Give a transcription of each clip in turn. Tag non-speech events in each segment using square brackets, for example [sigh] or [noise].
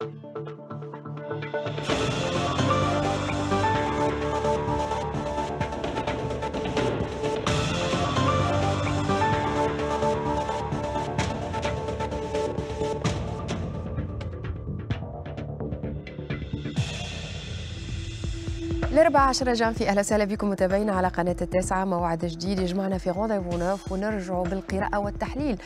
Thank you. الأربعة عشر جام في أهلا وسهلا بكم متابعينا على قناة التاسعة موعد جديد يجمعنا في غونديفو نوف ونرجع بالقراءة والتحليل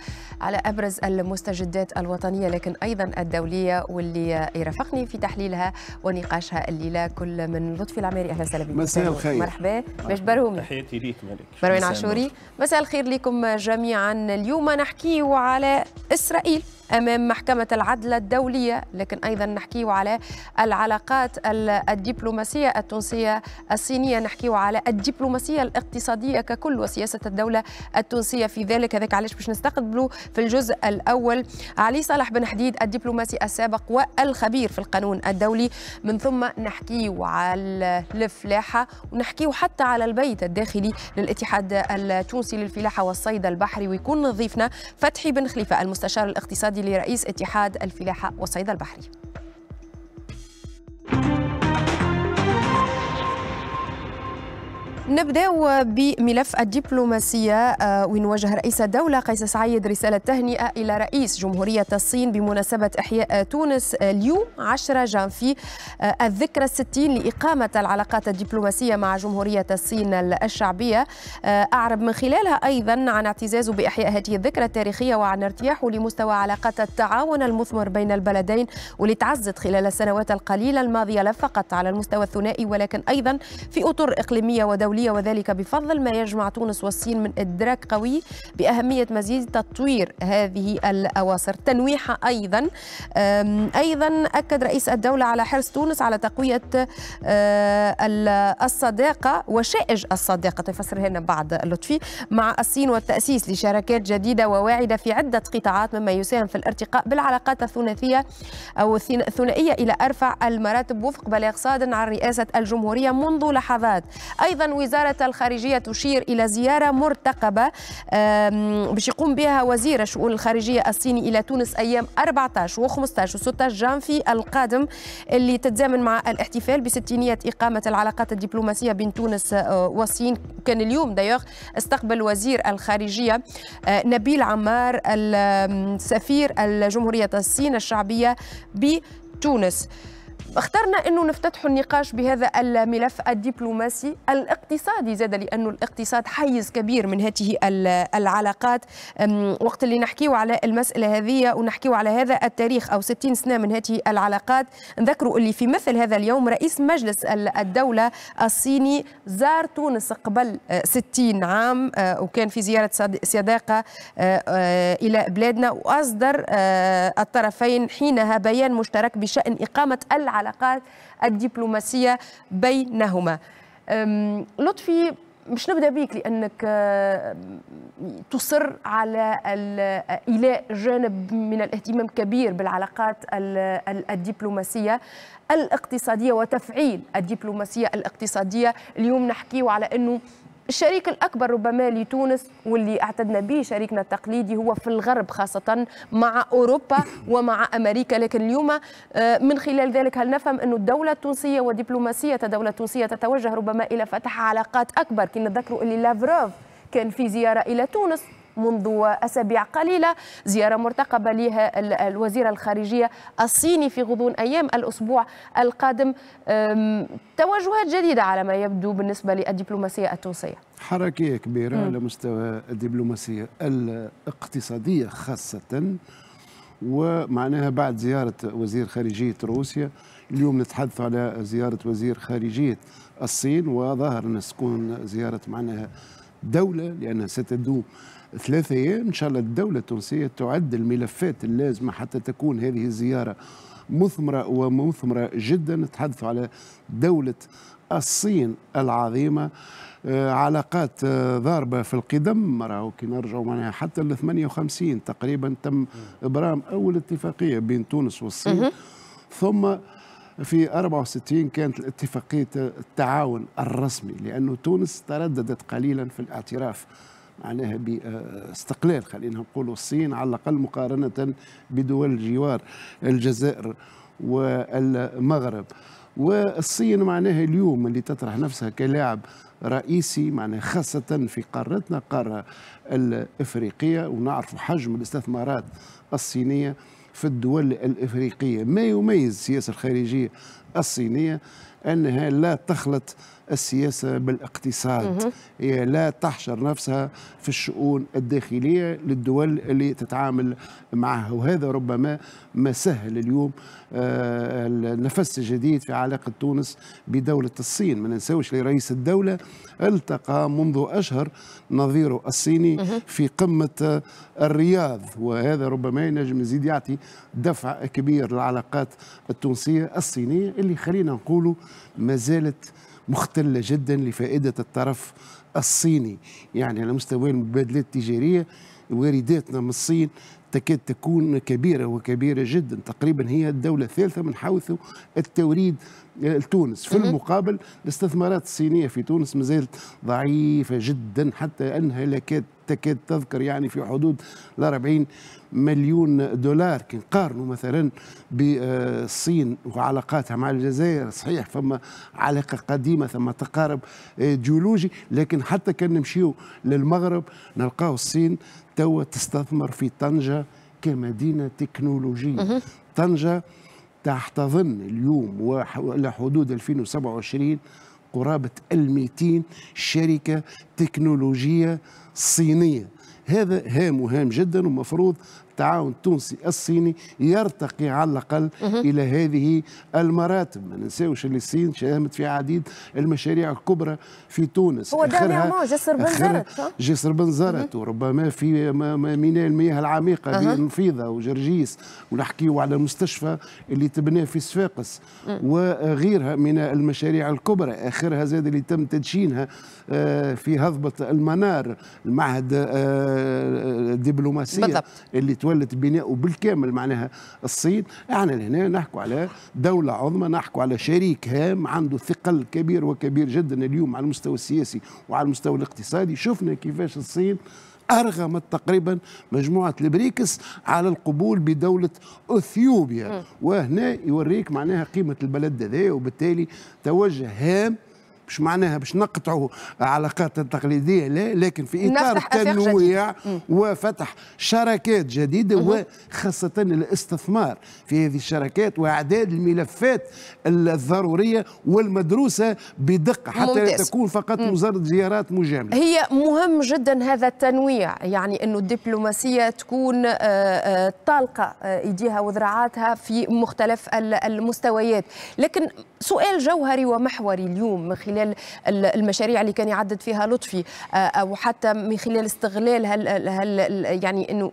على أبرز المستجدات الوطنية لكن أيضا الدولية واللي يرافقني في تحليلها ونقاشها الليلة كل من لطفي العميري أهلا وسهلا بكم مساء الخير مرحبا باش برومي تحياتي ليك ملك مروان عاشوري مساء الخير لكم جميعا اليوم نحكي على إسرائيل امام محكمه العدل الدوليه لكن ايضا نحكيه على العلاقات الدبلوماسيه التونسيه الداخلية الصينية نحكي على الدبلوماسية الاقتصادية ككل وسياسة الدولة التونسية في ذلك هذاك علاش باش نستقبلوا في الجزء الأول علي صالح بن حديد الدبلوماسي السابق والخبير في القانون الدولي من ثم نحكي على الفلاحة ونحكي حتى على البيت الداخلي للاتحاد التونسي للفلاحة والصيد البحري ويكون ضيفنا فتحي بن خليفة المستشار الاقتصادي لرئيس اتحاد الفلاحة والصيد البحري. نبداو بملف الدبلوماسية آه، ونوجه رئيس الدولة قيس سعيد رسالة تهنئة إلى رئيس جمهورية الصين بمناسبة إحياء تونس اليوم 10 جانفي آه، الذكرى الستين لإقامة العلاقات الدبلوماسية مع جمهورية الصين الشعبية آه، أعرب من خلالها أيضا عن اعتزازه بإحياء هذه الذكرى التاريخية وعن ارتياحه لمستوى علاقات التعاون المثمر بين البلدين واللي تعزت خلال السنوات القليلة الماضية لا فقط على المستوى الثنائي ولكن أيضا في أطر إقليمية ودولية الدولية وذلك بفضل ما يجمع تونس والصين من إدراك قوي بأهمية مزيد تطوير هذه الأواصر تنويحة أيضا أيضا أكد رئيس الدولة على حرص تونس على تقوية آه، الصداقة وشائج الصداقة تفسرها طيب، لنا بعد لطفي مع الصين والتأسيس لشراكات جديدة وواعدة في عدة قطاعات مما يساهم في الارتقاء بالعلاقات الثنائية أو الثنائية إلى أرفع المراتب وفق بلاغ صادر عن رئاسة الجمهورية منذ لحظات أيضا وزارة الخارجية تشير إلى زيارة مرتقبة باش يقوم بها وزير الشؤون الخارجية الصيني إلى تونس أيام 14 و15 و16 جانفي القادم اللي تتزامن مع الاحتفال بستينية إقامة العلاقات الدبلوماسية بين تونس آه، والصين كان اليوم دايوغ استقبل وزير الخارجية آه، نبيل عمار السفير الجمهورية الصين الشعبية بتونس اخترنا انه نفتتح النقاش بهذا الملف الدبلوماسي الاقتصادي زاد لانه الاقتصاد حيز كبير من هذه العلاقات وقت اللي نحكيو على المساله هذه ونحكيو على هذا التاريخ او 60 سنه من هذه العلاقات نذكروا اللي في مثل هذا اليوم رئيس مجلس الدوله الصيني زار تونس قبل 60 أه، عام أه، وكان في زياره صداقه أه، الى بلادنا واصدر الطرفين حينها بيان مشترك بشان اقامه العلاقات الدبلوماسية بينهما لطفي مش نبدا بيك لانك تصر على ايلاء جانب من الاهتمام كبير بالعلاقات الدبلوماسيه الاقتصاديه وتفعيل الدبلوماسيه الاقتصاديه اليوم نحكيو على انه الشريك الأكبر ربما لتونس واللي اعتدنا به شريكنا التقليدي هو في الغرب خاصة مع أوروبا ومع أمريكا لكن اليوم آه، من خلال ذلك هل نفهم أن الدولة التونسية ودبلوماسية الدولة التونسية تتوجه ربما إلى فتح علاقات أكبر كي نتذكروا اللي لافروف كان في زيارة إلى تونس منذ أسابيع قليلة زيارة مرتقبة لها الوزير الخارجية الصيني في غضون أيام الأسبوع القادم توجهات جديدة على ما يبدو بالنسبة للدبلوماسية التونسية حركية كبيرة م. على مستوى الدبلوماسية الاقتصادية خاصة ومعناها بعد زيارة وزير خارجية روسيا اليوم نتحدث على زيارة وزير خارجية الصين وظاهر أن تكون زيارة معناها دولة لأنها ستدوم ثلاثة أيام إن شاء الله الدولة التونسية تعد الملفات اللازمة حتى تكون هذه الزيارة مثمرة ومثمرة جدا نتحدث على دولة الصين العظيمة آه، علاقات آه، ضاربة في القدم راهو كي نرجعوا معناها حتى ال 58 تقريبا تم إبرام أول اتفاقية بين تونس والصين ثم في 64 كانت اتفاقية التعاون الرسمي لأنه تونس ترددت قليلا في الاعتراف معناها باستقلال خلينا نقول الصين على الأقل مقارنة بدول الجوار الجزائر والمغرب والصين معناها اليوم اللي تطرح نفسها كلاعب رئيسي معناها خاصة في قارتنا قارة الإفريقية ونعرف حجم الاستثمارات الصينية في الدول الإفريقية ما يميز السياسة الخارجية الصينية أنها لا تخلط السياسة بالاقتصاد هي لا تحشر نفسها في الشؤون الداخلية للدول اللي تتعامل معها وهذا ربما ما سهل اليوم آه، النفس الجديد في علاقة تونس بدولة الصين ما ننساوش رئيس الدولة التقى منذ أشهر نظيره الصيني في قمة الرياض وهذا ربما ينجم يزيد يعطي دفع كبير للعلاقات التونسية الصينية اللي خلينا نقوله ما زالت مختلة جدا لفائدة الطرف الصيني يعني على مستوى المبادلات التجارية وارداتنا من الصين تكاد تكون كبيرة وكبيرة جدا تقريبا هي الدولة الثالثة من حوث التوريد لتونس في المقابل الاستثمارات الصينية في تونس مازالت ضعيفة جدا حتى أنها لكاد تكاد تذكر يعني في حدود ال 40 مليون دولار كي نقارنوا مثلا بالصين وعلاقاتها مع الجزائر صحيح فما علاقه قديمه ثم تقارب جيولوجي لكن حتى كان نمشيو للمغرب نلقاو الصين توا تستثمر في طنجه كمدينه تكنولوجيه طنجه تحتضن اليوم حدود 2027 قرابة الميتين شركة تكنولوجية صينية هذا هام وهام جدا ومفروض التعاون التونسي الصيني يرتقي على الأقل إلى هذه المراتب ما ننساوش اللي الصين شاهمت في عديد المشاريع الكبرى في تونس هو آخرها جسر بن زرت جسر بن زرت وربما في ميناء المياه العميقة في نفيضه وجرجيس ونحكيو على المستشفى اللي تبناه في صفاقس وغيرها من المشاريع الكبرى آخرها زاد اللي تم تدشينها آه، في هضبة المنار المعهد آه، آه، الدبلوماسية بالضبط. اللي تولت بناؤه بالكامل معناها الصين احنا هنا نحكوا على دولة عظمى نحكوا على شريك هام عنده ثقل كبير وكبير جدا اليوم على المستوى السياسي وعلى المستوى الاقتصادي شفنا كيفاش الصين أرغمت تقريبا مجموعة البريكس على القبول بدولة أثيوبيا وهنا يوريك معناها قيمة البلد هذا وبالتالي توجه هام مش معناها باش نقطعوا علاقات التقليديه لا لكن في اطار تنويع وفتح شراكات جديده وخاصه الاستثمار في هذه الشراكات واعداد الملفات الضروريه والمدروسه بدقه حتى لا تكون فقط وزاره زيارات مجامله هي مهم جدا هذا التنويع يعني انه الدبلوماسيه تكون آه، آه، طالقه ايديها آه، وذراعاتها في مختلف المستويات لكن سؤال جوهري ومحوري اليوم من خلال خلال المشاريع اللي كان يعدد فيها لطفي آه، او حتى من خلال استغلال هل هل يعني انه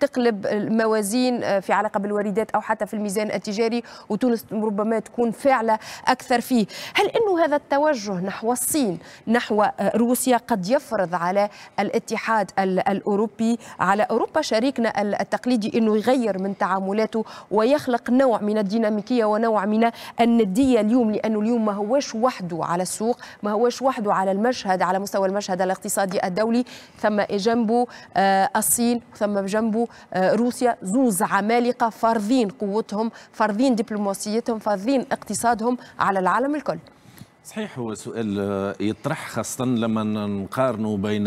تقلب الموازين آه، في علاقه بالواردات او حتى في الميزان التجاري وتونس ربما تكون فاعله اكثر فيه هل انه هذا التوجه نحو الصين نحو آه، روسيا قد يفرض على الاتحاد الاوروبي على اوروبا شريكنا التقليدي انه يغير من تعاملاته ويخلق نوع من الديناميكيه ونوع من النديه اليوم لانه اليوم ما هواش وحده على السوق ما هوش وحده على المشهد على مستوى المشهد الاقتصادي الدولي ثم جنبه آه، الصين ثم جنبه آه، روسيا زوز عمالقة فارضين قوتهم فارضين دبلوماسيتهم فارضين اقتصادهم على العالم الكل صحيح هو سؤال آه، يطرح خاصة لما نقارنوا بين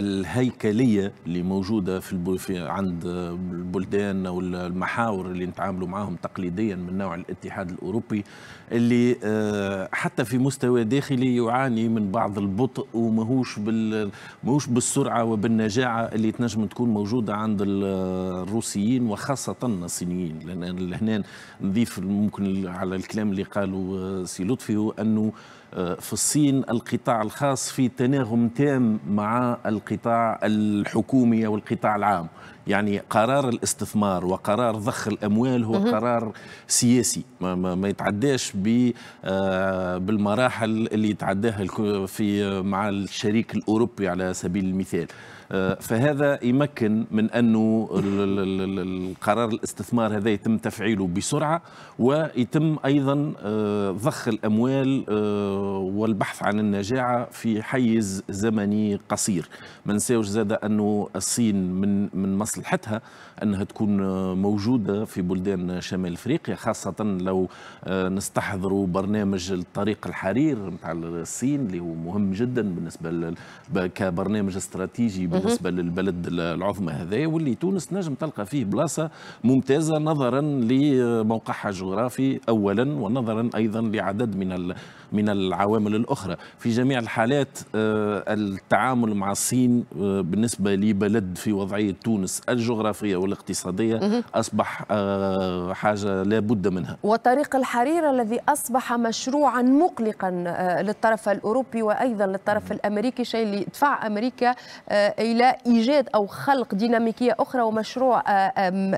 الهيكلية اللي موجودة في, عند آه، البلدان أو المحاور اللي نتعاملوا معاهم تقليديا من نوع الاتحاد الأوروبي اللي آه، حتى في مستوى داخلي يعاني من بعض البطء وماهوش بال ماهوش بالسرعة وبالنجاعة اللي تنجم تكون موجودة عند الروسيين وخاصة الصينيين لأن هنا نضيف ممكن على الكلام اللي قالوا سي لطفي أنه آه، في الصين القطاع الخاص في تناغم تام مع القطاع الحكومي والقطاع العام يعني قرار الاستثمار وقرار ضخ الاموال هو قرار سياسي ما, ما, ما يتعداش آه، بالمراحل اللي يتعداها في آه، مع الشريك الاوروبي على سبيل المثال آه، فهذا يمكن من انه القرار الاستثمار هذا يتم تفعيله بسرعه ويتم ايضا ضخ الاموال والبحث عن النجاعه في حيز زمني قصير ما نساوش زاد انه الصين من من مصر مصلحتها أنها تكون موجودة في بلدان شمال أفريقيا خاصة لو آه، نستحضروا برنامج الطريق الحرير نتاع الصين اللي هو مهم جدا بالنسبة كبرنامج استراتيجي بالنسبة للبلد العظمى هذا واللي تونس نجم تلقى فيه بلاصة ممتازة نظرا لموقعها الجغرافي أولا ونظرا أيضا لعدد من من العوامل الأخرى في جميع الحالات آه، التعامل مع الصين آه، بالنسبة لبلد في وضعية تونس الجغرافية والاقتصادية أصبح آه، حاجة لا بد منها وطريق الحرير الذي أصبح مشروعا مقلقا للطرف الأوروبي وأيضا للطرف الأمريكي شيء اللي دفع أمريكا إلى إيجاد أو خلق ديناميكية أخرى ومشروع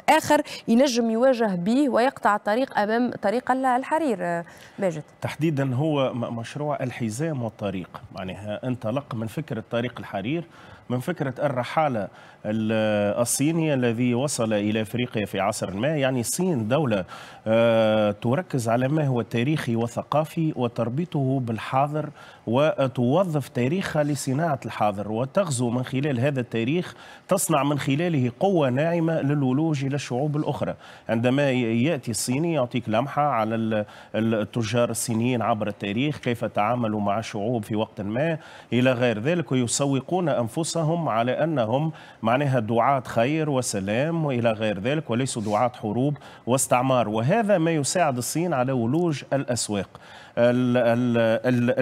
آخر ينجم يواجه به ويقطع طريق أمام طريق الحرير ماجد تحديدا هو مشروع الحزام والطريق معناها يعني انطلق من فكرة طريق الحرير من فكرة الرحالة الصيني الذي وصل إلى أفريقيا في عصر ما يعني الصين دولة آه، تركز على ما هو تاريخي وثقافي وتربطه بالحاضر وتوظف تاريخها لصناعة الحاضر وتغزو من خلال هذا التاريخ تصنع من خلاله قوة ناعمة للولوج إلى الشعوب الأخرى عندما يأتي الصيني يعطيك لمحة على التجار الصينيين عبر التاريخ كيف تعاملوا مع الشعوب في وقت ما إلى غير ذلك ويسوقون أنفسهم على أنهم معناها دعاة خير وسلام وإلى غير ذلك وليسوا دعاة حروب واستعمار وهذا ما يساعد الصين على ولوج الأسواق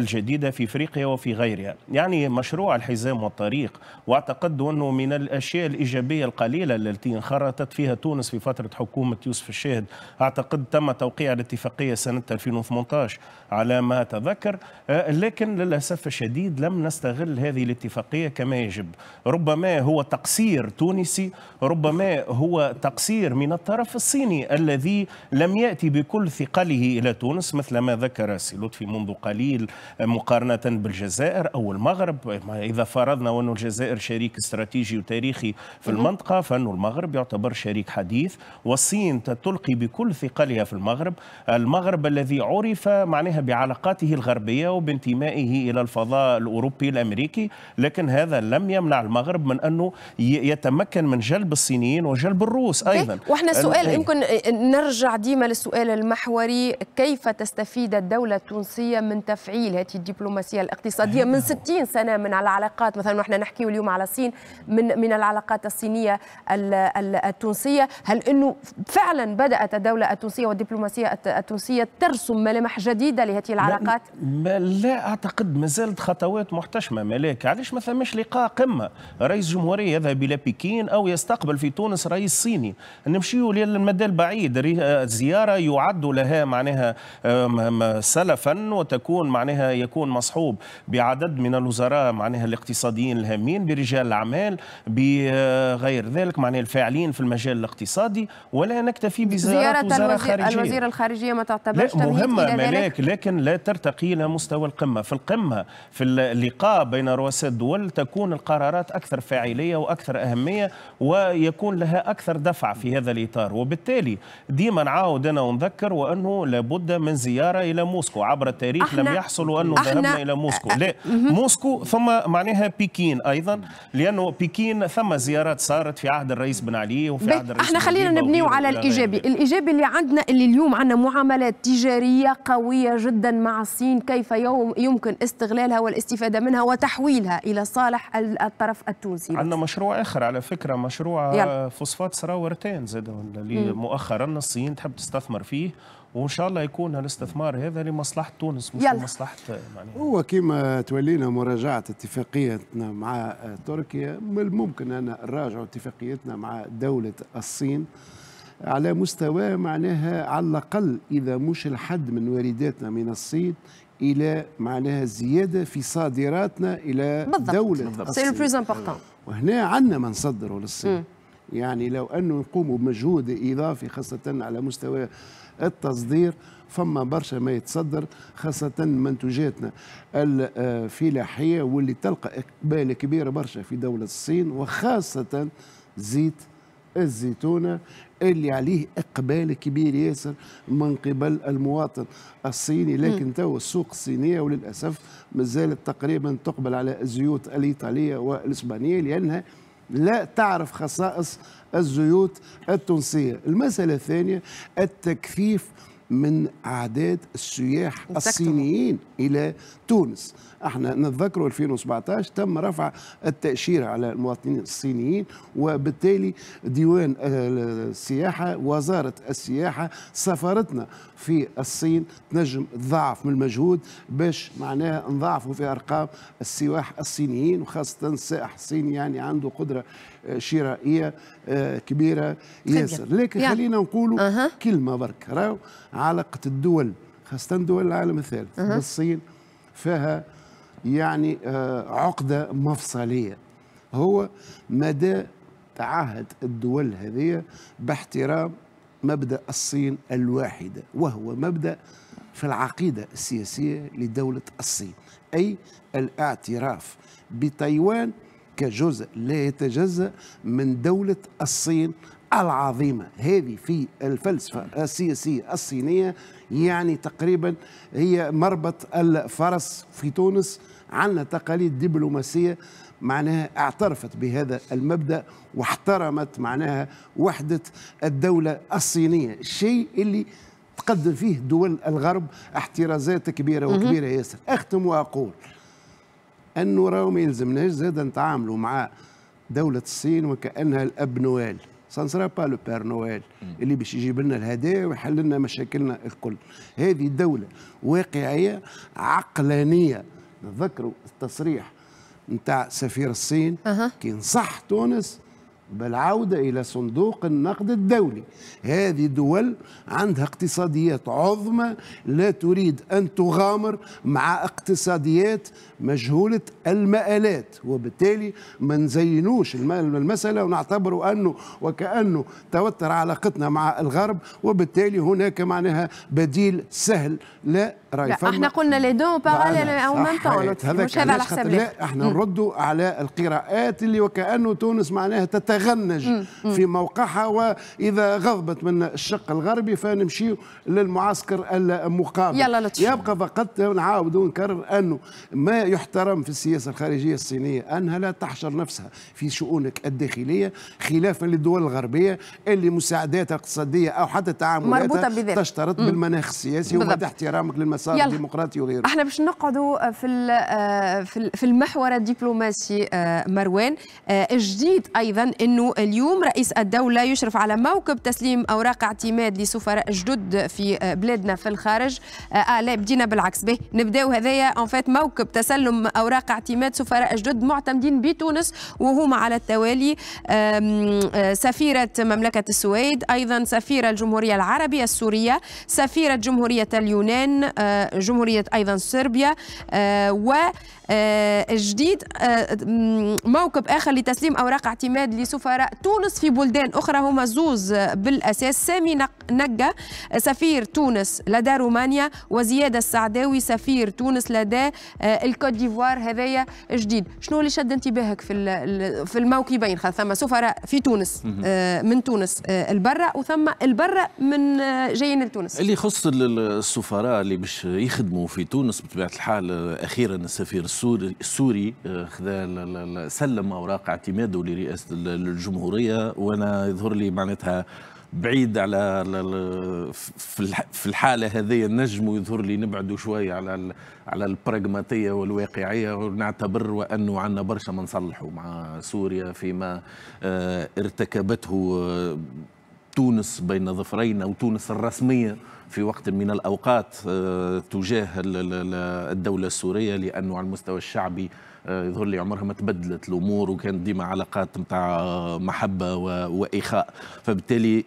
الجديدة في افريقيا وفي غيرها، يعني مشروع الحزام والطريق واعتقد انه من الاشياء الايجابيه القليله التي انخرطت فيها تونس في فتره حكومه يوسف الشاهد، اعتقد تم توقيع الاتفاقيه سنه 2018 على ما اتذكر، آه، لكن للاسف الشديد لم نستغل هذه الاتفاقيه كما يجب، ربما هو تقصير تونسي، ربما هو تقصير من الطرف الصيني الذي لم ياتي بكل ثقله الى تونس مثل ما ذكر سي لطفي منذ قليل مقارنة مقارنة بالجزائر أو المغرب إذا فرضنا أن الجزائر شريك استراتيجي وتاريخي في المنطقة فأن المغرب يعتبر شريك حديث والصين تلقي بكل ثقلها في المغرب المغرب الذي عرف معناها بعلاقاته الغربية وبانتمائه إلى الفضاء الأوروبي الأمريكي لكن هذا لم يمنع المغرب من أنه يتمكن من جلب الصينيين وجلب الروس أيضا وإحنا سؤال إيه. يمكن نرجع ديما للسؤال المحوري كيف تستفيد الدولة التونسية من تفعيل هذه الدبلوماسية الدبلوماسيه الاقتصاديه أيوة. من 60 سنه من العلاقات مثلا نحن نحكي اليوم على الصين من من العلاقات الصينيه التونسيه هل انه فعلا بدات الدوله التونسيه والدبلوماسيه التونسيه ترسم ملامح جديده لهذه العلاقات لا, لا اعتقد ما زالت خطوات محتشمه ملاك علاش ما ثماش لقاء قمه رئيس جمهوريه يذهب الى بكين او يستقبل في تونس رئيس صيني نمشيو للمدى البعيد زياره يعد لها معناها آه، سلفا وتكون معناها يكون مصحوب بعدد من الوزراء معناها الاقتصاديين الهامين برجال الأعمال بغير ذلك معناها الفاعلين في المجال الاقتصادي ولا نكتفي بزيارة وزراء الخارجيه الوزير الخارجية ما تعتبرش لا مهمة ملاك لكن لا ترتقي إلى مستوى القمة في القمة في اللقاء بين رؤساء الدول تكون القرارات أكثر فاعلية وأكثر أهمية ويكون لها أكثر دفع في هذا الإطار وبالتالي ديما نعاود أنا ونذكر وأنه لابد من زيارة إلى موسكو عبر التاريخ لم يحصل أنه ذهبنا الى أه، موسكو أه، لا أه، موسكو ثم معناها بكين ايضا لانه بكين ثم زيارات صارت في عهد الرئيس بن علي وفي عهد الرئيس احنا خلينا نبنيو على الايجابي الايجابي اللي عندنا اللي اليوم عندنا معاملات تجاريه قويه جدا مع الصين كيف يوم يمكن استغلالها والاستفاده منها وتحويلها الى صالح الطرف التونسي عندنا مشروع اخر على فكره مشروع يلا. فوسفات سراورتين زاد اللي مؤخرا الصين تحب تستثمر فيه وان شاء الله يكون هالاستثمار هذا لمصلحه تونس مش لمصلحه معناها هو كيما تولينا مراجعه اتفاقيتنا مع تركيا من الممكن ان نراجعوا اتفاقيتنا مع دوله الصين على مستوى معناها على الاقل اذا مش الحد من وارداتنا من الصين الى معناها زياده في صادراتنا الى بالضبط. دوله بالضبط. الصين وهنا عندنا ما نصدره للصين م. يعني لو انه نقوموا بمجهود اضافي خاصه على مستوى التصدير فما برشا ما يتصدر خاصة منتوجاتنا الفلاحية واللي تلقى إقبال كبير برشا في دولة الصين وخاصة زيت الزيتونة اللي عليه إقبال كبير ياسر من قبل المواطن الصيني لكن تو السوق الصينية وللأسف مازالت تقريبا تقبل على الزيوت الإيطالية والإسبانية لأنها لا تعرف خصائص الزيوت التونسية المسألة الثانية التكثيف من أعداد السياح الصينيين إلى تونس احنا نتذكروا 2017 تم رفع التأشيرة على المواطنين الصينيين وبالتالي ديوان السياحة وزارة السياحة سفرتنا في الصين تنجم تضاعف من المجهود باش معناها نضاعفوا في ارقام السواح الصينيين وخاصه السائح الصيني يعني عنده قدره آه، شرائيه آه، كبيره ياسر لكن يعني. خلينا نقولوا أه. كلمه برك راهو علاقه الدول خاصه دول العالم الثالث أه. بالصين فيها يعني آه، عقده مفصليه هو مدى تعهد الدول هذه باحترام مبدا الصين الواحده وهو مبدا في العقيده السياسيه لدوله الصين اي الاعتراف بتايوان كجزء لا يتجزا من دوله الصين العظيمة هذه في الفلسفة السياسية الصينية يعني تقريبا هي مربط الفرس في تونس عندنا تقاليد دبلوماسية معناها اعترفت بهذا المبدا واحترمت معناها وحده الدوله الصينيه الشيء اللي تقدم فيه دول الغرب احترازات كبيره وكبيره ياسر اختم واقول انه راهو ما يلزمناش زاد نتعاملوا مع دوله الصين وكانها الاب نوال سانسرا با لو بير نويل اللي باش يجيب لنا الهدايا ويحل لنا مشاكلنا الكل هذه دوله واقعيه عقلانيه نتذكروا التصريح نتاع سفير الصين أه. كي نصح تونس بالعودة إلى صندوق النقد الدولي هذه دول عندها اقتصاديات عظمى لا تريد أن تغامر مع اقتصاديات مجهولة المآلات وبالتالي ما نزينوش المسألة ونعتبروا أنه وكأنه توتر علاقتنا مع الغرب وبالتالي هناك معناها بديل سهل لا راي لا احنا قلنا لي دو باراليل او ميم طون مش هذا على حساب لا احنا نردوا على القراءات اللي وكانه تونس معناها تتغنج مم. مم. في موقعها واذا غضبت من الشق الغربي فنمشي للمعسكر المقابل يلا لطف. يبقى فقط نعاود ونكرر انه ما يحترم في السياسه الخارجيه الصينيه انها لا تحشر نفسها في شؤونك الداخليه خلافا للدول الغربيه اللي مساعداتها الاقتصاديه او حتى تعاملاتها تشترط بالمناخ السياسي ومدى احترامك للمساعدات المسار يلا. الديمقراطي وغيره احنا باش نقعدوا آه، في آه، في المحور الدبلوماسي آه، مروان الجديد ايضا انه اليوم رئيس الدوله يشرف على موكب تسليم اوراق اعتماد لسفراء جدد في بلادنا في الخارج اه لا بدينا بالعكس به نبداو هذايا اون فيت موكب تسلم اوراق اعتماد سفراء جدد معتمدين بتونس وهما على التوالي سفيره مملكه السويد ايضا سفيره الجمهوريه العربيه السوريه سفيره جمهوريه اليونان جمهورية أيضا صربيا آه، و آه، جديد آه، موكب آخر لتسليم أوراق اعتماد لسفراء تونس في بلدان أخرى هما زوز بالأساس سامي نقا سفير تونس لدى رومانيا وزياده السعداوي سفير تونس لدى آه، الكوت ديفوار هذايا جديد شنو اللي شد انتباهك في في الموكبين ثم سفراء في تونس من تونس البرة وثم البرة من جايين لتونس اللي يخص السفراء اللي باش يخدموا في تونس بطبيعه الحال اخيرا السفير السوري السوري آه، خذا سلم اوراق اعتماده لرئاسه الجمهوريه وانا يظهر لي معناتها بعيد على في الحاله هذه النجم يظهر لي نبعدوا شويه على على البراغماتيه والواقعيه ونعتبر وانه عندنا برشا ما نصلحوا مع سوريا فيما آه، ارتكبته آه، تونس بين ظفرينا وتونس الرسميه في وقت من الأوقات آه، تجاه الدولة السورية لأنه على المستوى الشعبي آه، يظهر لي عمرها ما تبدلت الامور وكانت ديما علاقات نتاع آه، محبه واخاء فبالتالي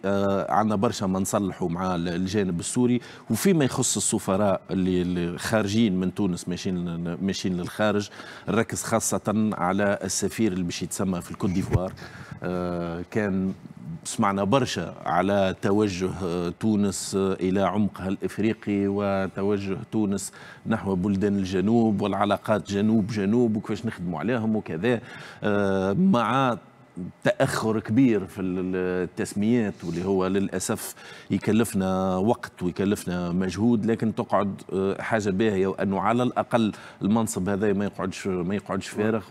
عندنا برشا ما نصلحوا مع الجانب السوري وفيما يخص السفراء اللي خارجين من تونس ماشيين ماشيين للخارج نركز خاصه على السفير اللي باش يتسمى في الكوت ديفوار كان سمعنا برشا على توجه تونس إلى عمقها الإفريقي وتوجه تونس نحو بلدان الجنوب والعلاقات جنوب جنوب وكيفاش نخدموا عليهم وكذا آه، مع تاخر كبير في التسميات واللي هو للاسف يكلفنا وقت ويكلفنا مجهود لكن تقعد آه، حاجه باهيه وانه على الاقل المنصب هذا ما يقعدش ما يقعدش فارغ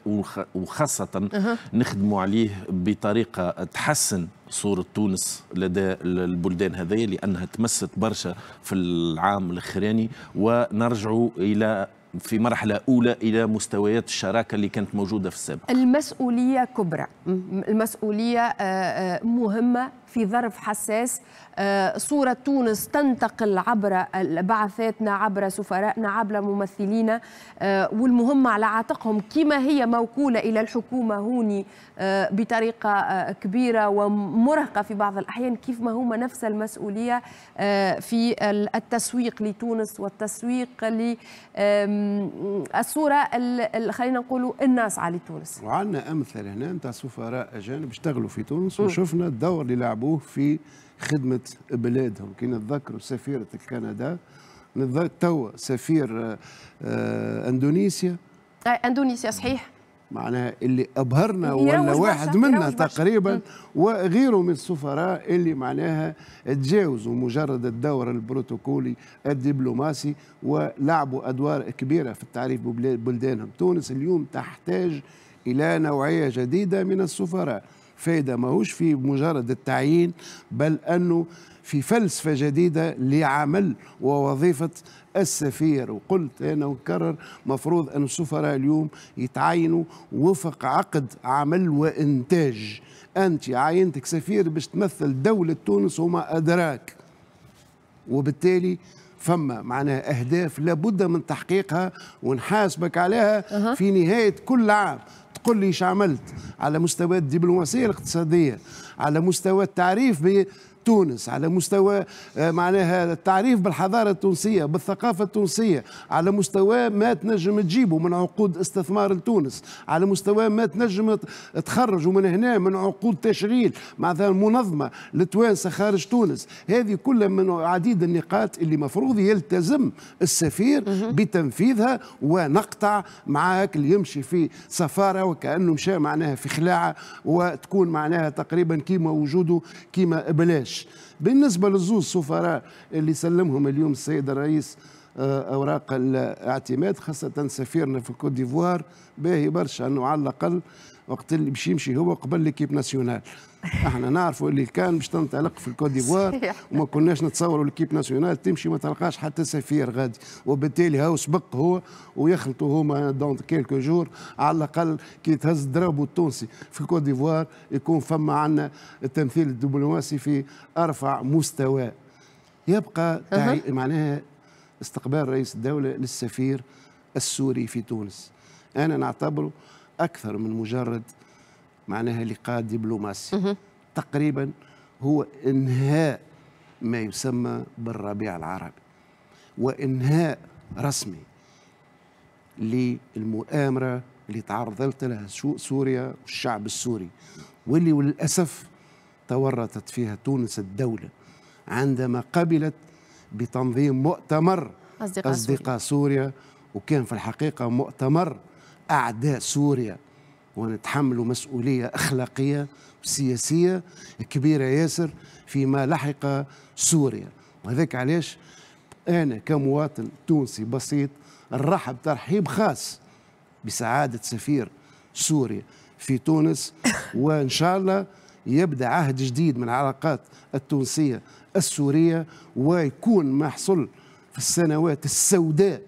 وخاصه نخدموا عليه بطريقه تحسن صورة تونس لدى البلدان هذيا لأنها تمست برشا في العام الأخراني ونرجع إلى في مرحلة أولى إلى مستويات الشراكة اللي كانت موجودة في السابق المسؤولية كبرى المسؤولية آه، آه، مهمة في ظرف حساس آه، صورة تونس تنتقل عبر بعثاتنا عبر سفرائنا عبر ممثلينا والمهمة على عاتقهم كما هي موكولة إلى الحكومة هوني بطريقة كبيرة ومرهقة في بعض الأحيان كيف ما هما نفس المسؤولية في التسويق لتونس والتسويق لتونس الصوره خلينا نقولوا الناصعه لتونس. وعندنا امثله هنا نتاع سفراء اجانب اشتغلوا في تونس وشفنا الدور اللي لعبوه في خدمه بلادهم كي نتذكروا سفيره كندا نتذكر توا سفير آه، آه، اندونيسيا اندونيسيا صحيح معناها اللي ابهرنا ولا واحد منا تقريبا وغيره من السفراء اللي معناها تجاوزوا مجرد الدور البروتوكولي الدبلوماسي ولعبوا ادوار كبيره في التعريف ببلدانهم تونس اليوم تحتاج الى نوعيه جديده من السفراء فايده ماهوش في مجرد التعيين بل انه في فلسفه جديده لعمل ووظيفه السفير وقلت انا وكرر مفروض ان السفراء اليوم يتعينوا وفق عقد عمل وانتاج انت عينتك سفير باش تمثل دوله تونس وما ادراك وبالتالي فما معناها اهداف لابد من تحقيقها ونحاسبك عليها أه. في نهايه كل عام قل لي ايش عملت على مستوى الدبلوماسيه الاقتصاديه على مستوى التعريف تونس على مستوى آه، معناها التعريف بالحضارة التونسية بالثقافة التونسية على مستوى ما تنجم تجيبه من عقود استثمار لتونس على مستوى ما تنجم تخرج من هنا من عقود تشغيل مع منظمة لتوانسة خارج تونس هذه كلها من عديد النقاط اللي مفروض يلتزم السفير بتنفيذها ونقطع معاك اللي يمشي في سفارة وكأنه مشى معناها في خلاعة وتكون معناها تقريبا كيما وجوده كيما بلاش ليش بالنسبة للزوز سفراء اللي سلمهم اليوم السيد الرئيس آه، اوراق الاعتماد خاصه سفيرنا في الكوت ديفوار باهي برشا انه على الاقل وقت اللي باش يمشي هو قبل ليكيب ناسيونال احنا نعرفوا اللي كان باش تنطلق في الكوت ديفوار وما كناش نتصوروا ليكيب ناسيونال تمشي ما تلقاش حتى سفير غادي وبالتالي هاو سبق هو ويخلطوا هما دون كيلكو جور على الاقل كي تهز الدراب التونسي في الكوت ديفوار يكون فما عندنا التمثيل الدبلوماسي في ارفع مستوى يبقى تعي... معناها استقبال رئيس الدوله للسفير السوري في تونس انا نعتبره اكثر من مجرد معناها لقاء دبلوماسي تقريبا هو انهاء ما يسمى بالربيع العربي وانهاء رسمي للمؤامره اللي تعرضت لها سوريا والشعب السوري واللي وللاسف تورطت فيها تونس الدوله عندما قبلت بتنظيم مؤتمر أصدقاء, أصدقاء سوريا. سوريا وكان في الحقيقه مؤتمر اعداء سوريا ونتحملوا مسؤولية أخلاقية وسياسية كبيرة ياسر فيما لحق سوريا وهذاك علاش أنا كمواطن تونسي بسيط نرحب ترحيب خاص بسعادة سفير سوريا في تونس [laughs] وإن شاء الله يبدأ عهد جديد من العلاقات التونسية السورية ويكون ما حصل في السنوات السوداء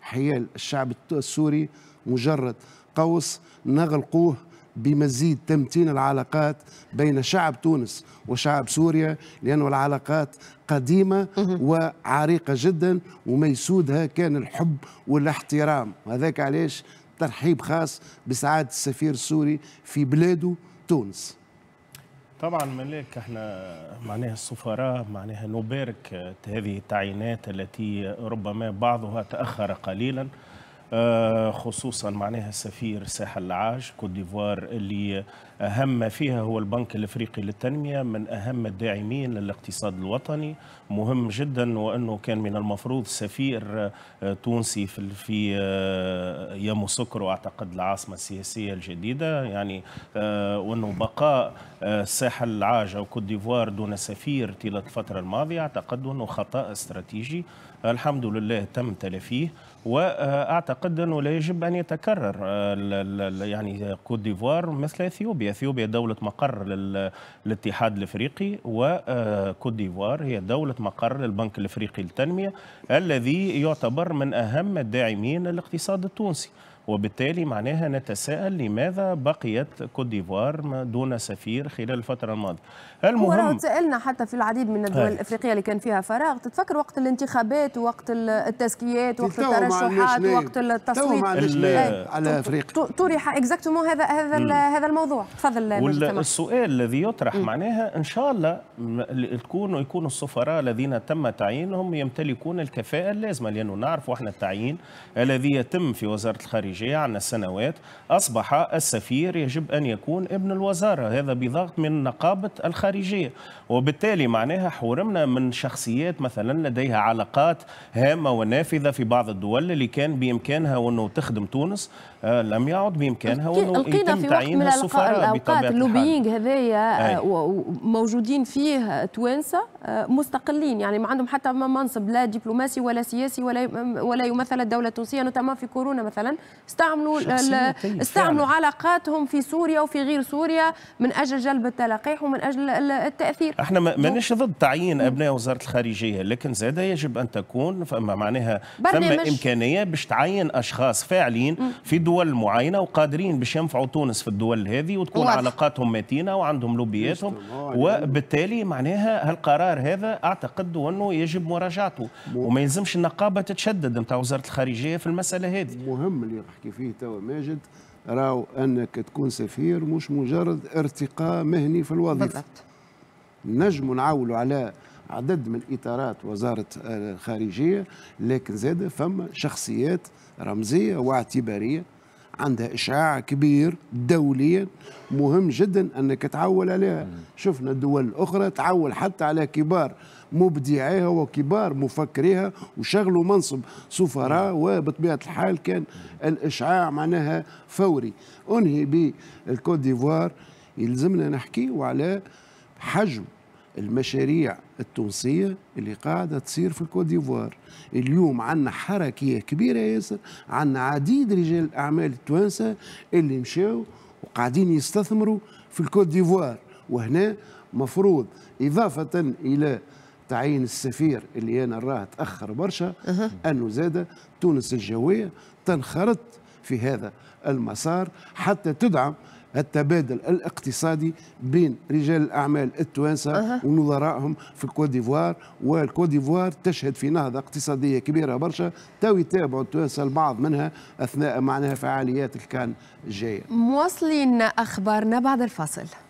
حيال الشعب السوري مجرد قوس نغلقوه بمزيد تمتين العلاقات بين شعب تونس وشعب سوريا لأن العلاقات قديمة وعريقة جدا وميسودها كان الحب والاحترام هذاك علاش ترحيب خاص بسعادة السفير السوري في بلاده تونس طبعا ملاك احنا معناها السفراء معناها نبارك آه، هذه التعيينات التي ربما بعضها تأخر قليلا آه، خصوصا معناها السفير ساحل العاج كوت ديفوار اللي اهم فيها هو البنك الافريقي للتنميه من اهم الداعمين للاقتصاد الوطني مهم جدا وانه كان من المفروض سفير آه، تونسي في في آه، ياموسكرو اعتقد العاصمه السياسيه الجديده يعني وانه بقاء ساحل العاج او كوت ديفوار دون سفير طيله الفتره الماضيه اعتقد انه خطا استراتيجي الحمد لله تم تلافيه واعتقد انه لا يجب ان يتكرر آه، يعني كوت ديفوار مثل اثيوبيا، اثيوبيا دوله مقر للاتحاد الافريقي وكوت آه، ديفوار هي دوله مقر للبنك الافريقي للتنميه الذي يعتبر من اهم الداعمين للاقتصاد التونسي. وبالتالي معناها نتساءل لماذا بقيت كوت ديفوار دون سفير خلال الفتره الماضيه المهم سالنا حتى في العديد من الدول هاي. الافريقيه اللي كان فيها فراغ تتفكر وقت الانتخابات ووقت التزكيات وقت الترشحات وقت التصويت إيه. على افريقيا طرح اكزاكتومون هذا هذا هذا الموضوع تفضل والسؤال الذي يطرح م. معناها ان شاء الله تكون يكون السفراء الذين تم تعيينهم يمتلكون الكفاءه اللازمه لانه نعرف احنا التعيين الذي يتم في وزاره الخارجيه الخارجية عن السنوات أصبح السفير يجب أن يكون ابن الوزارة هذا بضغط من نقابة الخارجية وبالتالي معناها حورمنا من شخصيات مثلا لديها علاقات هامة ونافذة في بعض الدول اللي كان بإمكانها أنه تخدم تونس آه لم يعد بإمكانها أنه يتم تعيين السفراء بطبيعة الحال هذايا آه، موجودين فيه توانسة مستقلين يعني ما عندهم حتى منصب لا دبلوماسي ولا سياسي ولا ولا يمثل الدوله التونسيه نتما في كورونا مثلا استعملوا طيب، استعملوا علاقاتهم في سوريا وفي غير سوريا من اجل جلب التلقيح ومن اجل التاثير احنا مانيش ضد تعيين ابناء وزاره الخارجيه لكن زاد يجب ان تكون فما معناها فما امكانيه باش تعين اشخاص فاعلين في دول معينه وقادرين باش ينفعوا تونس في الدول هذه وتكون علاقاتهم متينه وعندهم لوبياتهم وبالتالي معناها هالقرار القرار هذا اعتقد انه يجب مراجعته وما يلزمش النقابه تتشدد نتاع وزاره الخارجيه في المساله هذه مهم اللي يحكي فيه توا ماجد راو انك تكون سفير مش مجرد ارتقاء مهني في الوظيفه بالضبط نجم نعولوا على عدد من اطارات وزاره الخارجيه لكن زاد فما شخصيات رمزيه واعتباريه عندها إشعاع كبير دوليا مهم جدا أنك تعول عليها شفنا الدول الأخرى تعول حتى على كبار مبدعيها وكبار مفكريها وشغلوا منصب سفراء وبطبيعة الحال كان الإشعاع معناها فوري أنهي بالكوت ديفوار يلزمنا نحكي على حجم المشاريع التونسية اللي قاعدة تصير في الكوت ديفوار اليوم عندنا حركية كبيرة ياسر عندنا عديد رجال الأعمال التوانسة اللي مشاو وقاعدين يستثمروا في الكوت ديفوار وهنا مفروض إضافة إلى تعيين السفير اللي أنا راه تأخر برشا أنه زاد تونس الجوية تنخرط في هذا المسار حتى تدعم التبادل الاقتصادي بين رجال الأعمال التوانسة أه. ونظرائهم في الكوت ديفوار والكوت ديفوار تشهد في نهضة اقتصادية كبيرة برشا تو يتابعوا التوانسة البعض منها أثناء معناها فعاليات الكان الجاية مواصلين أخبارنا بعد الفاصل